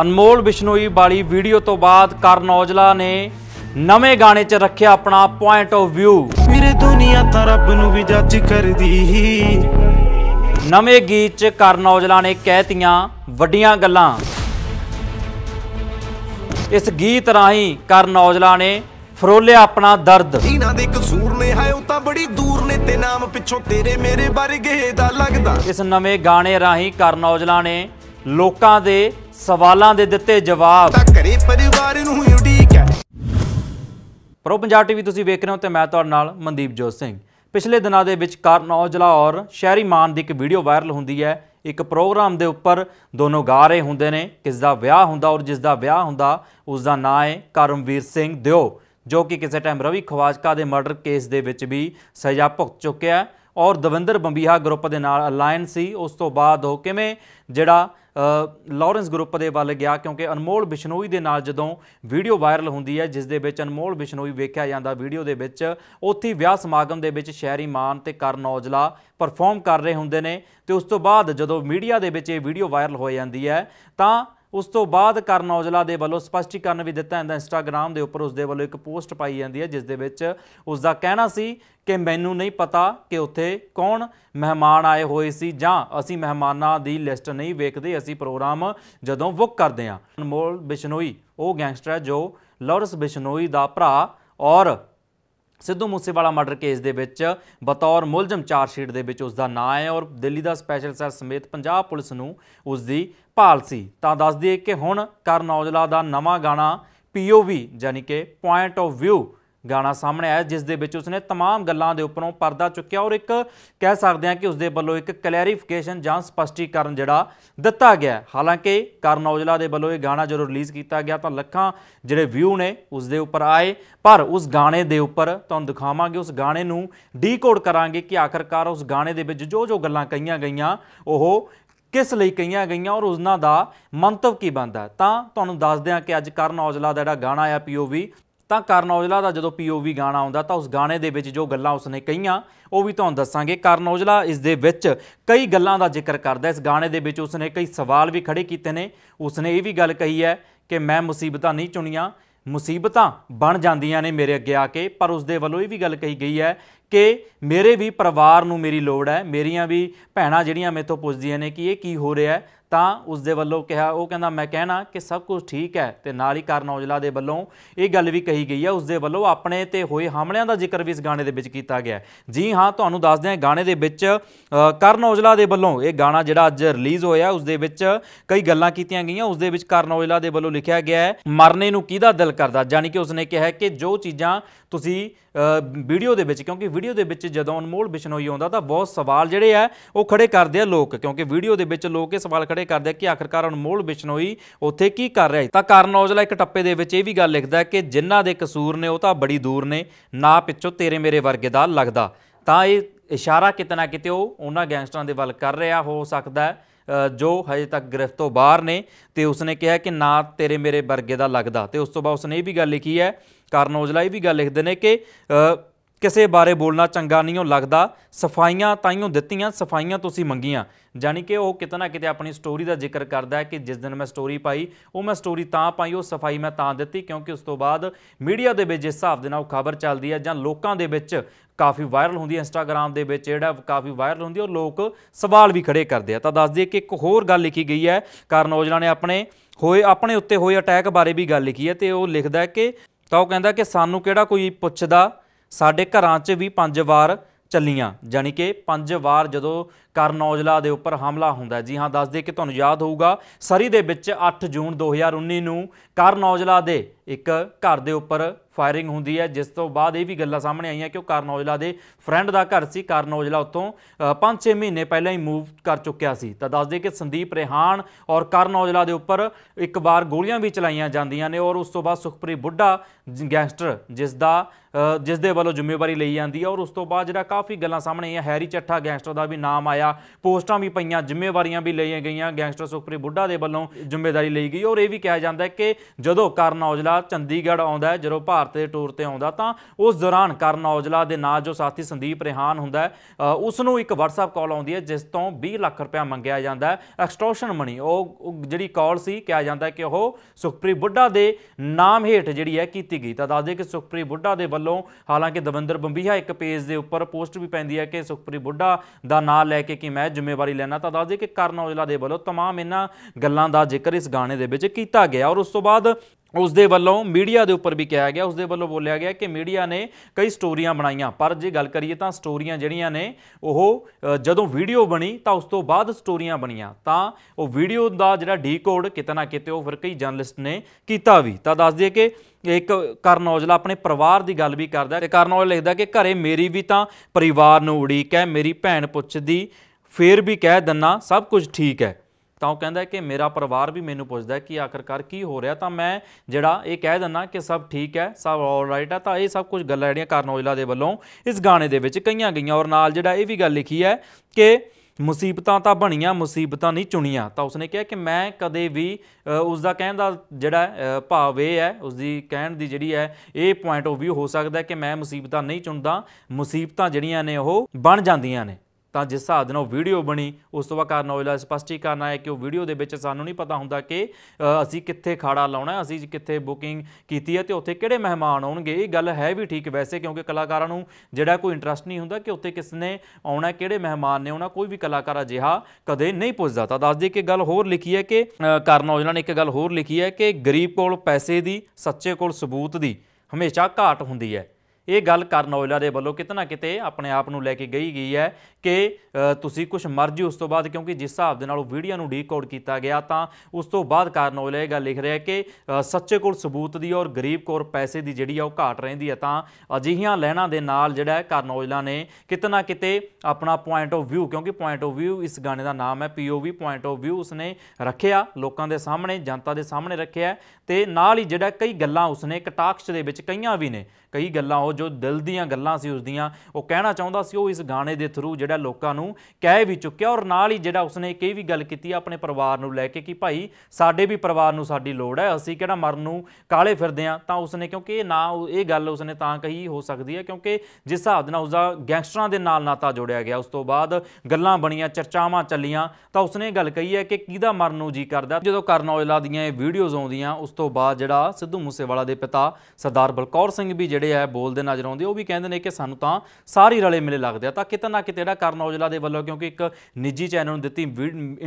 ਅਨਮੋਲ ਬਿਸ਼ਨੋਈ ਵਾਲੀ ਵੀਡੀਓ ਤੋਂ ਬਾਅਦ ਕਰਨ ਔਜਲਾ ਨੇ ਨਵੇਂ ਗਾਣੇ 'ਚ ਰੱਖਿਆ ਆਪਣਾ ਪੁਆਇੰਟ ਆਫ ਵਿਊ ਮੇਰੇ ਦੁਨੀਆ ਤਾਂ ਰੱਬ ਨੂੰ ਵੀ ਜੱਜ ਕਰਦੀ ਹੀ ਨਵੇਂ ਗੀਤ 'ਚ ਕਰਨ ਔਜਲਾ ਨੇ ਕਹਿਤੀਆਂ ਵੱਡੀਆਂ ਗੱਲਾਂ ਇਸ ਗੀਤ ਰਾਹੀਂ ਕਰਨ ਔਜਲਾ ਨੇ ਫਰੋਲਿਆ ਆਪਣਾ ਦਰਦ ਇਹਨਾਂ ਦੇ ਕਸੂਰ ਨੇ ਹੈ ਉਹ ਤਾਂ ਬੜੀ ਦੂਰ ਨੇ ਤੇ ਨਾਮ ਪਿੱਛੋਂ ਤੇਰੇ ਮੇਰੇ ਬਾਰੇ ਗਏ ਦਾ ਲੱਗਦਾ ਇਸ ਨਵੇਂ ਗਾਣੇ ਰਾਹੀਂ ਕਰਨ ਔਜਲਾ ਨੇ ਲੋਕਾਂ ਦੇ ਸਵਾਲਾਂ ਦੇ ਦਿੱਤੇ ਜਵਾਬ ਘਰੇ ਪਰਿਵਾਰ ਨੂੰ ਉਡੀਕ ਹੈ ਪ੍ਰੋ ਪੰਜਾਬ ਟੀਵੀ ਤੁਸੀਂ ਵੇਖ ਰਹੇ ਹੋ ਤੇ ਮੈਂ ਤੁਹਾਡੇ ਨਾਲ ਮਨਦੀਪ ਜੋਤ ਸਿੰਘ ਪਿਛਲੇ ਦਿਨਾਂ ਦੇ ਵਿੱਚ ਕਰਨੌਜਲਾ ਔਰ ਸ਼ਹਿਰੀ ਮਾਨ ਦੀ ਇੱਕ ਵੀਡੀਓ ਵਾਇਰਲ ਹੁੰਦੀ ਹੈ ਇੱਕ ਪ੍ਰੋਗਰਾਮ ਦੇ ਉੱਪਰ ਦੋਨੋਂ ਗਾ ਰਹੇ ਹੁੰਦੇ ਨੇ ਕਿਸ ਦਾ ਵਿਆਹ ਹੁੰਦਾ ਔਰ ਜਿਸ ਦਾ ਵਿਆਹ ਹੁੰਦਾ ਉਸ ਦਾ ਨਾਂ ਹੈ ਕਰਮਵੀਰ ਸਿੰਘ ਦਿਓ ਜੋ ਕਿ ਕਿਸੇ ਟਾਈਮ ਰਵੀ ਖਵਾਜਕਾ ਦੇ ਮਰਡਰ ਕੇਸ ਦੇ ਵਿੱਚ ਵੀ ਸਜ਼ਾ ਭੁਗਤ ਚੁੱਕਿਆ ਔਰ ਦਵਿੰਦਰ ਬੰਬੀਹਾ ਗਰੁੱਪ ਦੇ ਨਾਲ ਅਲਾਈਅੰਸ ਸੀ ਉਸ ਤੋਂ ਬਾਅਦ ਉਹ ਕਿਵੇਂ ਜਿਹੜਾ ਲਾਰੈਂਸ ਗਰੁੱਪ ਦੇ ਵੱਲ ਗਿਆ ਕਿਉਂਕਿ ਅਨਮੋਲ ਬਿਸ਼ਨੋਈ ਦੇ ਨਾਲ ਜਦੋਂ ਵੀਡੀਓ ਵਾਇਰਲ ਹੁੰਦੀ ਹੈ ਜਿਸ ਦੇ ਵਿੱਚ ਅਨਮੋਲ ਬਿਸ਼ਨੋਈ ਵੇਖਿਆ ਜਾਂਦਾ ਵੀਡੀਓ ਦੇ ਵਿੱਚ ਉੱਥੇ ਵਿਆਹ ਸਮਾਗਮ ਦੇ ਵਿੱਚ ਸ਼ਹਿਰੀ ਮਾਨ ਤੇ ਕਰਨ ਔਜਲਾ ਪਰਫਾਰਮ ਕਰ ਰਹੇ ਹੁੰਦੇ ਨੇ ਤੇ ਉਸ ਤੋਂ ਬਾਅਦ ਜਦੋਂ ਮੀਡੀਆ ਦੇ ਵਿੱਚ ਇਹ ਵੀਡੀਓ ਵਾਇਰਲ ਹੋ ਜਾਂਦੀ ਹੈ ਤਾਂ ਉਸ ਤੋਂ ਬਾਅਦ ਕਰਨ ਔਜਲਾ ਦੇ ਵੱਲੋਂ ਸਪਸ਼ਟੀਕਰਨ ਵੀ ਦਿੱਤਾ ਜਾਂਦਾ ਇੰਸਟਾਗ੍ਰam ਦੇ ਉੱਪਰ ਉਸ ਦੇ ਵੱਲੋਂ ਇੱਕ ਪੋਸਟ ਪਾਈ ਜਾਂਦੀ ਹੈ ਜਿਸ ਦੇ ਵਿੱਚ ਉਸ ਦਾ ਕਹਿਣਾ ਸੀ ਕਿ ਮੈਨੂੰ ਨਹੀਂ ਪਤਾ ਕਿ ਉੱਥੇ ਕੌਣ ਮਹਿਮਾਨ ਆਏ ਹੋਏ ਸੀ ਜਾਂ ਅਸੀਂ ਮਹਿਮਾਨਾਂ ਦੀ ਲਿਸਟ ਨਹੀਂ ਵੇਖਦੇ ਅਸੀਂ ਪ੍ਰੋਗਰਾਮ ਜਦੋਂ ਬੁੱਕ ਕਰਦੇ ਹਾਂ ਅਨਮੋਲ ਬਿਸ਼ਨੋਈ ਉਹ ਗੈਂਗਸਟਰ ਹੈ ਜੋ ਲਾਰਸ ਬਿਸ਼ਨੋਈ ਦਾ ਭਰਾ ਔਰ ਸਿੱਧੂ ਮੂਸੇਵਾਲਾ ਮਰਡਰ ਕੇਸ ਦੇ ਵਿੱਚ ਬਤੌਰ ਮੁਲਜ਼ਮ ਚਾਰ ਸ਼ੀਟ ਦੇ ਵਿੱਚ ਉਸ ਦਾ ਨਾਂ ਹੈ ਔਰ ਦਿੱਲੀ ਦਾ ਸਪੈਸ਼ਲ ਸੈੱਲ ਸਮੇਤ ਪੰਜਾਬ ਪੁਲਿਸ ਨੂੰ ਉਸ ਦੀ ਭਾਲ ਸੀ ਤਾਂ ਦੱਸ ਦਈਏ ਕਿ ਹੁਣ ਕਰਨ ਔਜਲਾ ਦਾ ਨਵਾਂ ਗਾਣਾ ਪੀਓਵੀ ਯਾਨੀ ਕਿ ਪੁਆਇੰਟ ਆਫ ਵਿਊ ਗਾਣਾ ਸਾਹਮਣੇ ਆਇਆ ਜਿਸ ਦੇ ਵਿੱਚ ਉਸਨੇ तमाम ਗੱਲਾਂ ਦੇ ਉੱਪਰੋਂ ਪਰਦਾ ਚੁੱਕਿਆ ਔਰ ਇੱਕ ਕਹਿ ਸਕਦੇ ਹਾਂ ਕਿ ਉਸ ਦੇ ਵੱਲੋਂ ਇੱਕ ਕਲੈਰੀਫਿਕੇਸ਼ਨ ਜਾਂ ਸਪਸ਼ਟੀਕਰਨ ਜਿਹੜਾ ਦਿੱਤਾ ਗਿਆ ਹਾਲਾਂਕਿ ਕਰਨ ਔਜਲਾ ਦੇ ਵੱਲੋਂ ਇਹ ਗਾਣਾ ਜਦੋਂ ਰਿਲੀਜ਼ ਕੀਤਾ ਗਿਆ ਤਾਂ ਲੱਖਾਂ ਜਿਹੜੇ ਵਿਊ ਨੇ ਉਸ ਦੇ ਉੱਪਰ ਆਏ ਪਰ ਉਸ ਗਾਣੇ ਦੇ ਉੱਪਰ ਤੁਹਾਨੂੰ ਦਿਖਾਵਾਂਗੇ ਉਸ ਗਾਣੇ ਨੂੰ ਡੀਕੋਡ ਕਰਾਂਗੇ ਕਿ ਆਖਰਕਾਰ ਉਸ ਗਾਣੇ ਦੇ ਵਿੱਚ ਜੋ ਜੋ ਗੱਲਾਂ ਕਹੀਆਂ ਗਈਆਂ ਉਹ ਕਿਸ ਲਈ ਕਹੀਆਂ ਗਈਆਂ ਔਰ ਉਹਨਾਂ ਦਾ ਮੰਤਵ ਕੀ ਬੰਦਾ ਤਾਂ ਤੁਹਾਨੂੰ ਦੱਸ ਦਿਆਂ ਕਿ ਅੱਜ ਕਰਨ ਔਜਲਾ ਦਾ ਜਿਹੜਾ ਗਾਣਾ ਆ ਪੀਓਵੀ ਤਾਂ ਕਰਨ ਔਜਲਾ ਦਾ ਜਦੋਂ ਪੀਓਵੀ ਗਾਣਾ ਆਉਂਦਾ ਤਾਂ ਉਸ ਗਾਣੇ ਦੇ ਵਿੱਚ ਜੋ ਗੱਲਾਂ ਉਸਨੇ ਕਹੀਆਂ ਉਹ ਵੀ ਤੁਹਾਨੂੰ ਦੱਸਾਂਗੇ ਕਰਨ ਔਜਲਾ ਇਸ ਦੇ ਵਿੱਚ ਕਈ ਗੱਲਾਂ ਦਾ ਜ਼ਿਕਰ ਕਰਦਾ ਇਸ ਗਾਣੇ ਦੇ ਵਿੱਚ ਉਸਨੇ ਕਈ ਸਵਾਲ ਵੀ ਖੜੇ ਕੀਤੇ ਨੇ ਉਸਨੇ ਇਹ ਵੀ ਗੱਲ ਕਹੀ ਹੈ ਕਿ ਮੈਂ ਮੁਸੀਬਤਾਂ ਨਹੀਂ ਚੁਣੀਆਂ ਮੁਸੀਬਤਾਂ ਬਣ ਜਾਂਦੀਆਂ ਨੇ ਮੇਰੇ ਅੱਗੇ ਆ ਕੇ ਪਰ ਉਸ ਦੇ ਵੱਲੋਂ ਇਹ ਵੀ ਗੱਲ ਕਹੀ ਗਈ ਹੈ ਕਿ ਮੇਰੇ ਵੀ ਪਰਿਵਾਰ ਨੂੰ ਮੇਰੀ ਲੋੜ ਹੈ ਮੇਰੀਆਂ ਵੀ ਭੈਣਾਂ ਜਿਹੜੀਆਂ ਮੇਰੇ ਤੋਂ ਪੁੱਛਦੀਆਂ ਨੇ ਕਿ ਇਹ ਕੀ ਹੋ ਰਿਹਾ ਹੈ ਤਾਂ ਉਸ ਦੇ ਵੱਲੋਂ ਕਿਹਾ ਉਹ ਕਹਿੰਦਾ ਮੈਂ ਕਹਿਣਾ ਕਿ ਸਭ ਕੁਝ ਠੀਕ ਹੈ ਤੇ ਨਾਲ ਹੀ ਕਰਨ ਔਜਲਾ ਦੇ ਵੱਲੋਂ ਇਹ ਗੱਲ ਵੀ ਕਹੀ ਗਈ ਹੈ ਉਸ ਦੇ ਵੱਲੋਂ ਆਪਣੇ ਤੇ ਹੋਏ ਹਮਲਿਆਂ ਦਾ ਜ਼ਿਕਰ ਵੀ ਇਸ ਗਾਣੇ ਦੇ ਵਿੱਚ ਕੀਤਾ ਗਿਆ ਜੀ ਹਾਂ ਤੁਹਾਨੂੰ ਦੱਸ ਦਿਆਂ ਗਾਣੇ ਦੇ ਵਿੱਚ ਕਰਨ ਔਜਲਾ ਦੇ ਵੱਲੋਂ ਇਹ ਗਾਣਾ ਜਿਹੜਾ ਅੱਜ ਰਿਲੀਜ਼ ਹੋਇਆ ਉਸ ਦੇ ਵਿੱਚ ਕਈ ਗੱਲਾਂ ਕੀਤੀਆਂ ਗਈਆਂ ਉਸ ਦੇ ਵਿੱਚ ਕਰਨ ਔਜਲਾ ਦੇ ਵੱਲੋਂ ਲਿਖਿਆ ਗਿਆ ਹੈ ਮਰਨੇ ਨੂੰ ਕਿਹਦਾ ਦਿਲ ਕਰਦਾ ਯਾਨੀ ਕਿ ਉਸਨੇ ਕਿਹਾ ਕਿ ਜੋ ਚੀਜ਼ਾਂ ਤੁਸੀਂ ਵੀਡੀਓ ਦੇ ਵਿੱਚ ਕਿਉਂਕਿ ਵੀਡੀਓ ਦੇ ਵਿੱਚ ਜਦੋਂ ਅਨਮੋਲ ਬਿਸ਼ਨੋਈ ਆਉਂਦਾ ਤਾਂ ਬਹੁਤ ਸਵਾਲ ਜਿਹੜੇ ਆ ਉਹ ਖੜੇ ਕਰਦੇ ਆ ਲੋਕ ਕਿਉਂਕਿ ਵੀਡੀਓ ਦੇ ਵਿੱਚ ਲੋਕ ਇਹ ਸਵਾਲ ਖੜੇ ਬਾਰੇ ਕਰਦੇ ਕਿ ਆਖਰਕਾਰ ਅਨਮੋਲ ਬਿਸ਼ਨੋਈ ਉੱਥੇ ਕੀ ਕਰ ਰਿਹਾ ਹੈ ਤਾਂ ਕਰਨ ਔਜਲਾ ਇੱਕ ਟੱਪੇ ਦੇ ਵਿੱਚ ਇਹ ਵੀ ਗੱਲ ਲਿਖਦਾ ਕਿ ਜਿਨ੍ਹਾਂ ਦੇ ਕਸੂਰ ਨੇ ਉਹ ਤਾਂ ਬੜੀ ਦੂਰ ਨੇ ਨਾ ਪਿੱਛੋਂ ਤੇਰੇ ਮੇਰੇ ਵਰਗੇ ਦਾ ਲੱਗਦਾ ਤਾਂ ਇਹ ਇਸ਼ਾਰਾ ਕਿਤਨਾ ਕਿਤੇ ਉਹ ਉਹਨਾਂ ਗੈਂਗਸਟਰਾਂ ਦੇ ਵੱਲ ਕਰ ਰਿਹਾ ਹੋ ਸਕਦਾ ਹੈ ਜੋ ਹਜੇ ਤੱਕ ਗ੍ਰਿਫਤ ਤੋਂ ਬਾਹਰ ਨੇ ਤੇ ਉਸਨੇ ਕਿਹਾ ਕਿ ਨਾ ਤੇਰੇ ਮੇਰੇ ਵਰਗੇ ਦਾ ਲੱਗਦਾ ਤੇ ਉਸ ਤੋਂ ਬਾਅਦ ਉਸਨੇ ਇਹ ਵੀ ਗੱਲ ਲਿਖੀ ਹੈ ਕਰਨ ਔਜਲਾ ਇਹ ਵੀ ਗੱਲ ਲਿਖਦੇ ਨੇ ਕਿ ਕਿਸੇ ਬਾਰੇ ਬੋਲਣਾ ਚੰਗਾ ਨਹੀਂ ਉਹ ਲੱਗਦਾ ਸਫਾਈਆਂ ਤਾਈਓ ਦਿੱਤੀਆਂ ਸਫਾਈਆਂ ਤੁਸੀਂ ਮੰਗੀਆਂ ਜਾਨੀ ਕਿ ਉਹ ਕਿਤਨਾ ਕਿਤੇ ਆਪਣੀ ਸਟੋਰੀ ਦਾ ਜ਼ਿਕਰ ਕਰਦਾ ਹੈ ਕਿ ਜਿਸ ਦਿਨ ਮੈਂ ਸਟੋਰੀ ਪਾਈ ਉਹ ਮੈਂ ਸਟੋਰੀ ਤਾਂ ਪਾਈ ਉਹ ਸਫਾਈ ਮੈਂ ਤਾਂ ਦਿੱਤੀ ਕਿਉਂਕਿ ਉਸ ਤੋਂ ਬਾਅਦ ਮੀਡੀਆ ਦੇ ਵਿੱਚ ਜਿਸ ਹਿਸਾਬ ਦੇ ਨਾਲ ਉਹ ਖਬਰ ਚੱਲਦੀ ਹੈ ਜਾਂ ਲੋਕਾਂ ਦੇ ਵਿੱਚ ਕਾਫੀ ਵਾਇਰਲ ਹੁੰਦੀ ਹੈ ਇੰਸਟਾਗ੍ਰam ਦੇ ਵਿੱਚ ਜਿਹੜਾ ਕਾਫੀ ਵਾਇਰਲ ਹੁੰਦੀ ਹੈ ਉਹ ਲੋਕ ਸਵਾਲ ਵੀ ਖੜੇ ਕਰਦੇ ਆ ਤਾਂ ਦੱਸ ਦਈਏ ਕਿ ਇੱਕ ਹੋਰ ਗੱਲ ਲਿਖੀ ਗਈ ਹੈ ਕਰਨ ਔਜਲਾ ਨੇ ਆਪਣੇ ਹੋਏ ਆਪਣੇ ਉੱਤੇ ਹੋਏ ਅਟੈਕ ਬਾਰੇ ਵੀ ਗੱਲ ਲਿਖੀ ਹੈ ਤੇ ਉਹ ਲਿਖਦਾ ਹੈ ਕਿ ਤਾਂ ਉਹ ਕਹਿੰਦਾ ਕਿ ਸਾਨੂੰ ਕਿਹੜਾ ਕੋਈ ਪੁੱਛਦਾ ਸਾਡੇ ਘਰਾਂ 'ਚ ਵੀ ਪੰਜ ਵਾਰ ਚੱਲੀਆਂ ਜਾਨੀ ਕਿ ਪੰਜ ਵਾਰ ਜਦੋਂ ਕਰਨ ਔਜਲਾ ਦੇ ਉੱਪਰ ਹਮਲਾ ਹੁੰਦਾ ਜੀ ਹਾਂ ਦੱਸ ਦੇ ਕਿ ਤੁਹਾਨੂੰ ਯਾਦ ਹੋਊਗਾ ਸਰੀ ਦੇ ਵਿੱਚ 8 ਜੂਨ 2019 ਨੂੰ ਕਰਨ ਔਜਲਾ ਦੇ ਇੱਕ ਘਰ ਦੇ ਉੱਪਰ ਫਾਇਰਿੰਗ ਹੁੰਦੀ ਹੈ ਜਿਸ ਤੋਂ ਬਾਅਦ ਇਹ ਵੀ ਗੱਲਾਂ ਸਾਹਮਣੇ ਆਈਆਂ ਕਿ ਉਹ ਕਰਨ ਔਜਲਾ ਦੇ ਫਰੈਂਡ ਦਾ ਘਰ ਸੀ ਕਰਨ ਔਜਲਾ ਉਤੋਂ 5-6 ਮਹੀਨੇ ਪਹਿਲਾਂ ਹੀ ਮੂਵ ਕਰ ਚੁੱਕਿਆ ਸੀ ਤਾਂ ਦੱਸ ਦੇ ਕਿ ਸੰਦੀਪ ਰਿਹਾਨ ਔਰ ਕਰਨ ਔਜਲਾ ਦੇ ਉੱਪਰ ਇੱਕ ਵਾਰ ਗੋਲੀਆਂ ਵੀ ਚਲਾਈਆਂ ਜਾਂਦੀਆਂ ਨੇ ਔਰ ਉਸ ਤੋਂ ਬਾਅਦ ਸੁਖਪ੍ਰੀਤ ਬੁੱਢਾ ਗੈਂਗਸਟਰ ਜਿਸ ਦਾ ਜਿਸ ਦੇ ਵੱਲੋਂ ਜ਼ਿੰਮੇਵਾਰੀ ਲਈ ਜਾਂਦੀ ਹੈ ਔਰ ਉਸ ਤੋਂ ਬਾਅਦ ਜਿਹੜਾ ਕਾਫੀ ਗੱਲਾਂ ਸਾਹਮਣੇ ਆਈਆਂ ਹੈਰੀ ਚੱਠਾ ਗੈਂਗਸਟਰ ਦਾ ਵੀ ਨਾਮ ਆਇਆ ਆ ਪੋਸਟਾਂ ਵੀ ਪਈਆਂ ਜ਼ਿੰਮੇਵਾਰੀਆਂ ਵੀ ਲਈਆਂ ਗਈਆਂ ਗੈਂਗਸਟਰ ਸੁਖਪ੍ਰੀਤ ਬੁੱਢਾ ਦੇ ਵੱਲੋਂ ਜ਼ਿੰਮੇਵਾਰੀ ਲਈ ਗਈ ਔਰ ਇਹ ਵੀ ਕਿਹਾ ਜਾਂਦਾ ਹੈ ਕਿ ਜਦੋਂ ਕਰਨ ਔਜਲਾ ਚੰਡੀਗੜ੍ਹ ਆਉਂਦਾ ਹੈ ਜਦੋਂ ਭਾਰਤ ਦੇ ਟੂਰ ਤੇ ਆਉਂਦਾ ਤਾਂ ਉਸ ਦੌਰਾਨ ਕਰਨ ਔਜਲਾ ਦੇ ਨਾਲ ਜੋ ਸਾਥੀ ਸੰਦੀਪ ਰਿਹਾਨ ਹੁੰਦਾ ਉਸ ਨੂੰ ਇੱਕ WhatsApp ਕਾਲ ਆਉਂਦੀ ਹੈ ਜਿਸ ਤੋਂ 20 ਲੱਖ ਰੁਪਏ ਮੰਗਿਆ ਜਾਂਦਾ ਹੈ ਐਕਸਟ੍ਰੋਸ਼ਨ ਮਨੀ ਉਹ ਜਿਹੜੀ ਕਾਲ ਸੀ ਕਿਹਾ ਜਾਂਦਾ ਕਿ ਉਹ ਸੁਖਪ੍ਰੀਤ ਬੁੱਢਾ ਦੇ ਨਾਮ ਹੇਠ ਜਿਹੜੀ ਹੈ ਕੀਤੀ ਗਈ ਤਾਂ ਦੱਸਦੇ ਕਿ ਸੁਖਪ੍ਰੀਤ ਬੁੱਢਾ ਦੇ ਵੱਲੋਂ ਹਾਲਾਂਕਿ ਦਵਿੰਦਰ ਬੰਬੀਹਾ ਇੱਕ ਪੇਜ ਦੇ ਉੱਪਰ ਪੋਸਟ ਵੀ ਪੈਂਦੀ ਹੈ ਕਿ ਸੁਖਪ੍ਰੀਤ ਬੁੱਢਾ ਦਾ ਨਾਮ ਲੈ ਕੇ ਕਿ ਕਿ ਮੈਂ ਜ਼ਿੰਮੇਵਾਰੀ ਲੈਣਾ ਤਾਂ ਦੱਸ ਦੇ ਕਿ ਕਰਨ ਔਜਲਾ ਦੇ ਵੱਲੋਂ तमाम ਇਹਨਾਂ ਗੱਲਾਂ ਦਾ ਜ਼ਿਕਰ ਇਸ ਗਾਣੇ ਦੇ ਵਿੱਚ ਕੀਤਾ ਗਿਆ ਔਰ ਉਸ ਤੋਂ ਬਾਅਦ ਉਸ ਦੇ ਵੱਲੋਂ ਮੀਡੀਆ ਦੇ ਉੱਪਰ ਵੀ ਕਿਹਾ ਗਿਆ ਉਸ ਦੇ ਵੱਲੋਂ ਬੋਲਿਆ ਗਿਆ ਕਿ ਮੀਡੀਆ ਨੇ ਕਈ ਸਟੋਰੀਆਂ ਬਣਾਈਆਂ ਪਰ ਜੇ ਗੱਲ ਕਰੀਏ ਤਾਂ ਸਟੋਰੀਆਂ ਜਿਹੜੀਆਂ ਨੇ ਉਹ ਜਦੋਂ ਵੀਡੀਓ ਬਣੀ ਤਾਂ ਉਸ ਤੋਂ ਬਾਅਦ ਸਟੋਰੀਆਂ ਬਣੀਆਂ ਤਾਂ ਉਹ ਵੀਡੀਓ ਦਾ ਜਿਹੜਾ ਡੀਕੋਡ ਕਿਤੇ ਨਾ ਕਿਤੇ ਉਹ ਫਿਰ ਕਈ ਜਰਨਲਿਸਟ ਨੇ ਕੀਤਾ ਵੀ ਤਾਂ ਦੱਸ ਦਈਏ ਕਿ ਇੱਕ ਕਰਨ ਔਜਲਾ ਆਪਣੇ ਪਰਿਵਾਰ ਦੀ ਗੱਲ ਵੀ ਕਰਦਾ ਤੇ ਕਰਨ ਔਜਲਾ ਲਿਖਦਾ ਕਿ ਘਰੇ ਮੇਰੀ ਵੀ ਤਾਂ ਪਰਿਵਾਰ ਨੂੰ ਉਡੀਕ ਹੈ ਮੇਰੀ ਭੈਣ ਪੁੱਛਦੀ ਫੇਰ ਵੀ ਕਹਿ ਦੰਨਾ ਸਭ ਕੁਝ ਠੀਕ ਹੈ ਤਾਂ ਉਹ ਕਹਿੰਦਾ ਕਿ ਮੇਰਾ ਪਰਿਵਾਰ ਵੀ ਮੈਨੂੰ ਪੁੱਛਦਾ ਕਿ ਆਖਰਕਾਰ ਕੀ ਹੋ ਰਿਹਾ ਤਾਂ ਮੈਂ ਜਿਹੜਾ ਇਹ ਕਹਿ ਦਿੰਨਾ ਕਿ ਸਭ ਠੀਕ ਹੈ ਸਭ ਆਲਰਾਈਟ ਹੈ ਤਾਂ ਇਹ ਸਭ ਕੁਝ ਗੱਲਾਂ ਜਿਹੜੀਆਂ ਕਰਨ ਔਜਲਾ ਦੇ ਵੱਲੋਂ ਇਸ ਗਾਣੇ ਦੇ ਵਿੱਚ ਕਈਆਂ ਗਈਆਂ ਔਰ ਨਾਲ ਜਿਹੜਾ ਇਹ ਵੀ ਗੱਲ ਲਿਖੀ ਹੈ ਕਿ ਮੁਸੀਬਤਾਂ ਤਾਂ ਬਣੀਆਂ ਮੁਸੀਬਤਾਂ ਨਹੀਂ ਚੁਣੀਆਂ ਤਾਂ ਉਸਨੇ ਕਿਹਾ ਕਿ ਮੈਂ ਕਦੇ ਵੀ ਉਸ ਦਾ ਕਹਿਣ ਦਾ ਜਿਹੜਾ ਭਾਵ ਇਹ ਹੈ ਉਸ ਦੀ ਕਹਿਣ ਦੀ ਜਿਹੜੀ ਹੈ ਇਹ ਪੁਆਇੰਟ ਆਫ ਵੀ ਹੋ ਸਕਦਾ ਕਿ ਮੈਂ ਮੁਸੀਬਤਾਂ ਨਹੀਂ ਚੁਣਦਾ ਮੁਸੀਬਤਾਂ ਜਿਹੜੀਆਂ ਨੇ ਉਹ ਬਣ ਜਾਂਦੀਆਂ ਨੇ ਤਾਂ ਜਿਸ ਹਿਸਾਬ ਨਾਲ ਉਹ ਵੀਡੀਓ ਬਣੀ ਉਸ ਤੋਂ ਬਾਅਦ ਕਾਰਨ ਔਜਲਾ ਸਪਸ਼ਟੀਕਰਨ ਆਇਆ ਕਿ ਉਹ ਵੀਡੀਓ ਦੇ ਵਿੱਚ ਸਾਨੂੰ ਨਹੀਂ ਪਤਾ ਹੁੰਦਾ ਕਿ ਅਸੀਂ ਕਿੱਥੇ ਖਾੜਾ ਲਾਉਣਾ ਅਸੀਂ ਕਿੱਥੇ ਬੁਕਿੰਗ ਕੀਤੀ ਹੈ ਤੇ ਉੱਥੇ ਕਿਹੜੇ ਮਹਿਮਾਨ ਆਉਣਗੇ ਇਹ ਗੱਲ ਹੈ ਵੀ ਠੀਕ ਵੈਸੇ ਕਿਉਂਕਿ ਕਲਾਕਾਰਾਂ ਨੂੰ ਜਿਹੜਾ ਕੋਈ ਇੰਟਰਸਟ ਨਹੀਂ ਹੁੰਦਾ ਕਿ ਉੱਥੇ ਕਿਸ ਨੇ ਆਉਣਾ ਕਿਹੜੇ ਮਹਿਮਾਨ ਨੇ ਆਉਣਾ ਕੋਈ ਵੀ ਕਲਾਕਾਰ ਅਜਿਹਾ ਕਦੇ ਨਹੀਂ ਪੁੱਛਦਾ ਤਾਂ ਦੱਸ ਦੇ ਕਿ ਗੱਲ ਹੋਰ ਲਿਖੀ ਹੈ ਕਿ ਕਰਨ ਔਜਲਾ ਨੇ ਇੱਕ ਗੱਲ ਹੋਰ ਲਿਖੀ ਹੈ ਕਿ ਗਰੀਬ ਕੋਲ ਪੈਸੇ ਦੀ ਸੱਚੇ ਕੋਲ ਸਬੂਤ ਦੀ ਹਮੇਸ਼ਾ ਘਾਟ ਹੁੰਦੀ ਹੈ ਇਹ ਗੱਲ ਕਰਨ ਔਜਲਾ ਦੇ ਵੱਲੋਂ ਕਿਤਨਾ ਕਿਤੇ ਆਪਣੇ ਆਪ ਨੂੰ ਲੈ ਕੇ ਗਈ ਗਈ ਹੈ ਕਿ ਤੁਸੀਂ ਕੁਝ ਮਰਜ਼ੀ ਉਸ ਤੋਂ ਬਾਅਦ ਕਿਉਂਕਿ ਜਿਸ ਹਿਸਾਬ ਦੇ ਨਾਲ ਉਹ ਵੀਡੀਓ ਨੂੰ ਡੀਕੋਡ ਕੀਤਾ ਗਿਆ ਤਾਂ ਉਸ ਤੋਂ ਬਾਅਦ ਕਾਰਨ ਹੋ ਇਹ ਲਿਖ ਰਿਹਾ ਕਿ ਸੱਚੇ ਕੋਲ ਸਬੂਤ ਦੀ ਔਰ ਗਰੀਬ ਕੋਲ ਪੈਸੇ ਦੀ ਜਿਹੜੀ ਆ ਉਹ ਘਾਟ ਰਹਿੰਦੀ ਹੈ ਤਾਂ ਅਜਿਹੀਆਂ ਲੈਣਾ ਦੇ ਨਾਲ ਜਿਹੜਾ ਕਾਰਨ ਔਜਲਾ ਨੇ ਕਿਤਨਾ ਕਿਤੇ ਆਪਣਾ ਪੁਆਇੰਟ ਆਫ ਵਿਊ ਕਿਉਂਕਿ ਪੁਆਇੰਟ ਆਫ ਵਿਊ ਇਸ ਗਾਣੇ ਦਾ ਨਾਮ ਹੈ ਪੀਓਵੀ ਪੁਆਇੰਟ ਆਫ ਵਿਊ ਉਸਨੇ ਰੱਖਿਆ ਲੋਕਾਂ ਦੇ ਸਾਹਮਣੇ ਜਨਤਾ ਦੇ ਸਾਹਮਣੇ ਰੱਖਿਆ ਤੇ ਨਾਲ ਹੀ ਜਿਹੜਾ ਕਈ ਗੱਲਾਂ ਉਸਨੇ ਕਟਾਕਸ਼ ਦੇ ਵਿੱਚ ਕਈਆਂ ਵੀ ਨੇ ਕਈ ਗੱਲਾਂ ਉਹ ਜੋ ਦਿਲ ਦੀਆਂ ਗੱਲਾਂ ਸੀ ਉਸ ਦੀਆਂ ਉਹ ਕਹਿਣਾ ਚਾਹੁੰਦਾ ਸੀ ਉਹ ਇਸ ਗਾਣੇ ਦੇ ਥਰੂ ਜਿਹੜਾ ਜਿਹੜਾ ਲੋਕਾਂ ਨੂੰ ਕਹਿ ਵੀ ਚੁੱਕਿਆ ਔਰ ਨਾਲ ਹੀ ਜਿਹੜਾ ਉਸਨੇ ਇੱਕ ਇਹ ਵੀ ਗੱਲ ਕੀਤੀ ਆਪਣੇ ਪਰਿਵਾਰ ਨੂੰ ਲੈ ਕੇ ਕਿ ਭਾਈ ਸਾਡੇ ਵੀ ਪਰਿਵਾਰ ਨੂੰ ਸਾਡੀ ਲੋੜ ਹੈ ਅਸੀਂ ਕਿਹੜਾ ਮਰਨ ਨੂੰ ਕਾਲੇ ਫਿਰਦੇ ਆ ਤਾਂ ਉਸਨੇ ਕਿਉਂਕਿ ਇਹ ਨਾ ਇਹ ਗੱਲ ਉਸਨੇ ਤਾਂ ਕਹੀ ਹੋ ਸਕਦੀ ਹੈ ਕਿਉਂਕਿ ਜਿਸ ਹਿਸਾਬ ਨਾਲ ਉਸਦਾ ਗੈਂਗਸਟਰਾਂ ਦੇ ਨਾਲ ਨਾਤਾ ਜੋੜਿਆ ਗਿਆ ਉਸ ਤੋਂ ਬਾਅਦ ਗੱਲਾਂ ਬਣੀਆਂ ਚਰਚਾਵਾਂ ਚੱਲੀਆਂ ਤਾਂ ਉਸਨੇ ਗੱਲ ਕਹੀ ਹੈ ਕਿ ਕਿਹਦਾ ਮਰਨ ਨੂੰ ਜੀ ਕਰਦਾ ਜਦੋਂ ਕਰਨ ਔਜਲਾ ਦੀਆਂ ਇਹ ਵੀਡੀਓਜ਼ ਆਉਂਦੀਆਂ ਉਸ ਤੋਂ ਬਾਅਦ ਜਿਹੜਾ ਸਿੱਧੂ ਮੂਸੇਵਾਲਾ ਦੇ ਪਿਤਾ ਸਰਦਾਰ ਬਲਕੌਰ ਸਿੰਘ ਵੀ ਜਿਹੜੇ ਆ ਬੋਲਦੇ ਨਜ਼ਰ ਆਉਂਦੇ ਉਹ ਵੀ ਕਹਿੰਦੇ ਨੇ ਕਿ ਸਾਨੂੰ ਤਾਂ ਸਾਰੀ ਰਲੇ ਮਿਲੇ ਲੱਗਦੇ ਆ ਤਾਂ ਕਿਤੇ ਨਾ ਕਿਤੇ ਜਿਹੜਾ ਕਰਨ ਔਜਲਾ ਦੇ ਵੱਲੋਂ ਕਿਉਂਕਿ ਇੱਕ ਨਿੱਜੀ ਚੈਨਲ ਨੂੰ ਦਿੱਤੀ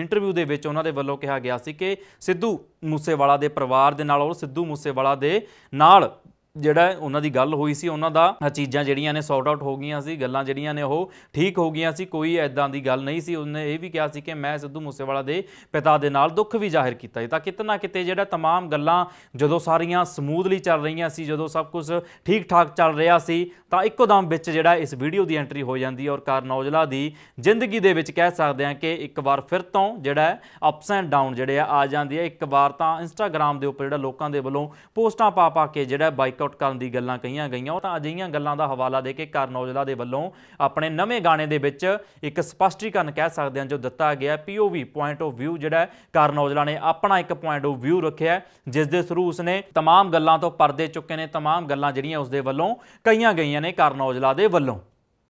ਇੰਟਰਵਿਊ ਦੇ ਵਿੱਚ ਉਹਨਾਂ ਦੇ ਵੱਲੋਂ ਕਿਹਾ ਗਿਆ ਸੀ ਕਿ ਸਿੱਧੂ ਮੂਸੇਵਾਲਾ ਦੇ ਪਰਿਵਾਰ ਦੇ ਨਾਲ ਔਰ ਸਿੱਧੂ ਮੂਸੇਵਾਲਾ ਦੇ ਨਾਲ ਜਿਹੜਾ ਉਹਨਾਂ ਦੀ ਗੱਲ ਹੋਈ ਸੀ ਉਹਨਾਂ ਦਾ ਚੀਜ਼ਾਂ ਜਿਹੜੀਆਂ ਨੇ ਸੌਟ ਆਊਟ ਹੋ ਗਈਆਂ ਸੀ ਗੱਲਾਂ ਜਿਹੜੀਆਂ ਨੇ ਉਹ ਠੀਕ ਹੋ ਗਈਆਂ ਸੀ ਕੋਈ ਐਦਾਂ ਦੀ ਗੱਲ ਨਹੀਂ ਸੀ ਉਹਨੇ ਇਹ ਵੀ ਕਿਹਾ ਸੀ ਕਿ ਮੈਂ ਸਿੱਧੂ ਮੂਸੇਵਾਲਾ ਦੇ ਪਿਤਾ ਦੇ ਨਾਲ ਦੁੱਖ ਵੀ ਜ਼ਾਹਿਰ ਕੀਤਾ ਹੈ ਤਾਂ ਕਿਤਨਾ ਕਿਤੇ ਜਿਹੜਾ तमाम ਗੱਲਾਂ ਜਦੋਂ ਸਾਰੀਆਂ ਸਮੂਥਲੀ ਚੱਲ ਰਹੀਆਂ ਸੀ ਜਦੋਂ ਸਭ ਕੁਝ ਠੀਕ ਠਾਕ ਚੱਲ ਰਿਹਾ ਸੀ ਤਾਂ ਇੱਕੋ ਦਮ ਵਿੱਚ ਜਿਹੜਾ ਇਸ ਵੀਡੀਓ ਦੀ ਐਂਟਰੀ ਹੋ ਜਾਂਦੀ ਹੈ ਔਰ ਕਾਰ ਔਜਲਾ ਦੀ ਜ਼ਿੰਦਗੀ ਦੇ ਵਿੱਚ ਕਹਿ ਸਕਦੇ ਹਾਂ ਕਿ ਇੱਕ ਵਾਰ ਫਿਰ ਤੋਂ ਜਿਹੜਾ ਅਪਸ ਐਂਡ ਡਾਊਨ ਜਿਹੜੇ ਆ ਆ ਜਾਂਦੀ ਹੈ ਇੱਕ ਵਾਰ ਤਾਂ ਇੰਸਟਾਗ੍ਰam ਦੇ ਉੱਪਰ ਜਿਹੜਾ ਲੋਕਾਂ ਦੇ ਵੱਲੋਂ ਪੋਸਟਾਂ ਪਾ ਪਾ ਕੇ ਜਿਹੜਾ ਬਾਈਕ ਆਊਟ ਕਰਨ ਦੀ ਗੱਲਾਂ ਕਹੀਆਂ ਗਈਆਂ ਉਹ ਤਾਂ ਅਜਿਹੀਆਂ ਗੱਲਾਂ ਦਾ ਹਵਾਲਾ ਦੇ ਕੇ ਕਰਨ ਔਜਲਾ ਦੇ ਵੱਲੋਂ ਆਪਣੇ ਨਵੇਂ ਗਾਣੇ ਦੇ ਵਿੱਚ ਇੱਕ ਸਪਸ਼ਟੀਕਰਨ ਕਹਿ ਸਕਦੇ ਹਾਂ ਜੋ ਦਿੱਤਾ ਗਿਆ ਪੀਓਵੀ ਪੁਆਇੰਟ ਆਫ View ਜਿਹੜਾ ਕਰਨ ਔਜਲਾ ਨੇ ਆਪਣਾ ਇੱਕ ਪੁਆਇੰਟ ਆਫ View ਰੱਖਿਆ ਜਿਸ ਦੇ ਥਰੂ ਉਸਨੇ तमाम ਗੱਲਾਂ ਤੋਂ ਪਰਦੇ ਚੁੱਕੇ ਨੇ तमाम ਗੱਲਾਂ ਜਿਹੜੀਆਂ ਉਸ ਦੇ ਵੱਲੋਂ ਕਹੀਆਂ ਗਈਆਂ ਨੇ ਕਰਨ ਔਜਲਾ ਦੇ ਵੱਲੋਂ